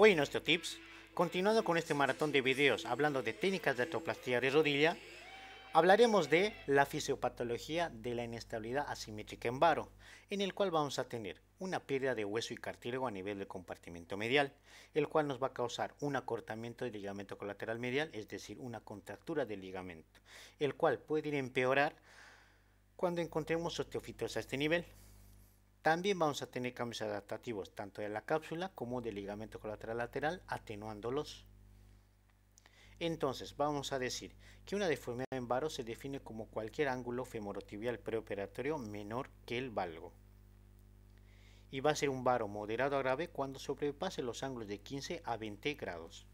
Hoy en nuestro tips, continuando con este maratón de videos hablando de técnicas de atroplastía de rodilla, hablaremos de la fisiopatología de la inestabilidad asimétrica en varo, en el cual vamos a tener una pérdida de hueso y cartílago a nivel del compartimento medial, el cual nos va a causar un acortamiento del ligamento colateral medial, es decir, una contractura del ligamento, el cual puede ir empeorar cuando encontremos osteofitos a este nivel. También vamos a tener cambios adaptativos tanto de la cápsula como del ligamento colateral lateral atenuándolos. Entonces, vamos a decir que una deformidad en varo se define como cualquier ángulo femorotibial preoperatorio menor que el valgo. Y va a ser un varo moderado a grave cuando sobrepase los ángulos de 15 a 20 grados.